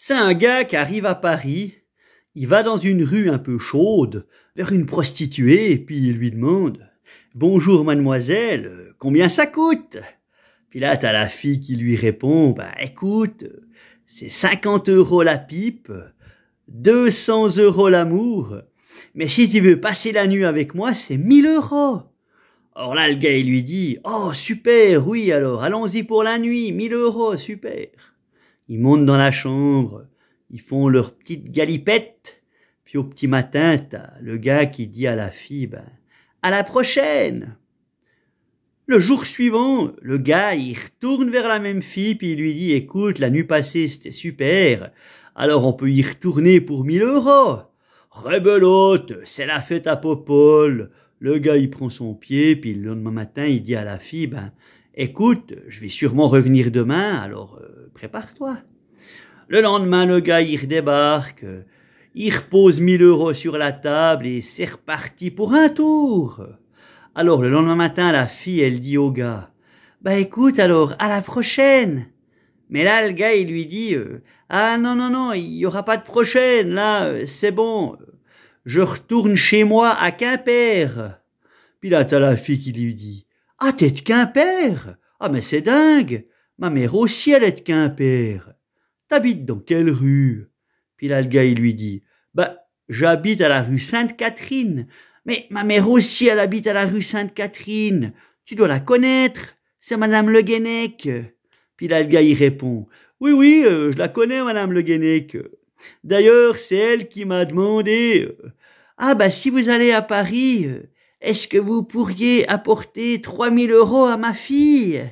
C'est un gars qui arrive à Paris, il va dans une rue un peu chaude, vers une prostituée, et puis il lui demande Bonjour mademoiselle, combien ça coûte Puis là, t'as la fille qui lui répond Bah écoute, c'est 50 euros la pipe, 200 euros l'amour, mais si tu veux passer la nuit avec moi, c'est 1000 euros. Or là, le gars, il lui dit, oh, super, oui, alors, allons-y pour la nuit, 1000 euros, super. Ils montent dans la chambre, ils font leur petite galipette, puis au petit matin, t'as le gars qui dit à la fille, ben, à la prochaine. Le jour suivant, le gars, il retourne vers la même fille, puis il lui dit, écoute, la nuit passée, c'était super, alors on peut y retourner pour 1000 euros. Rebelote, c'est la fête à Popole. Le gars, il prend son pied, puis le lendemain matin, il dit à la fille, ben, Écoute, je vais sûrement revenir demain, alors euh, prépare-toi. Le lendemain, le gars, il débarque, il repose mille euros sur la table et c'est reparti pour un tour. Alors, le lendemain matin, la fille, elle dit au gars, bah écoute, alors, à la prochaine. Mais là, le gars, il lui dit, euh, ah non, non, non, il n'y aura pas de prochaine, là, euh, c'est bon, je retourne chez moi à Quimper. Puis là, t'as la fille qui lui dit, ah, t'es de Quimper Ah, mais c'est dingue Ma mère aussi, elle est de Quimper. T'habites dans quelle rue Puis là, le gars, il lui dit, bah, j'habite à la rue Sainte-Catherine. Mais ma mère aussi, elle habite à la rue Sainte-Catherine. Tu dois la connaître. C'est Madame Le Guénec. Puis là, le gars, il répond, oui, oui, euh, je la connais, Madame Le Guénec. D'ailleurs, c'est elle qui m'a demandé, euh, ah, bah, si vous allez à Paris, euh, est-ce que vous pourriez apporter trois mille euros à ma fille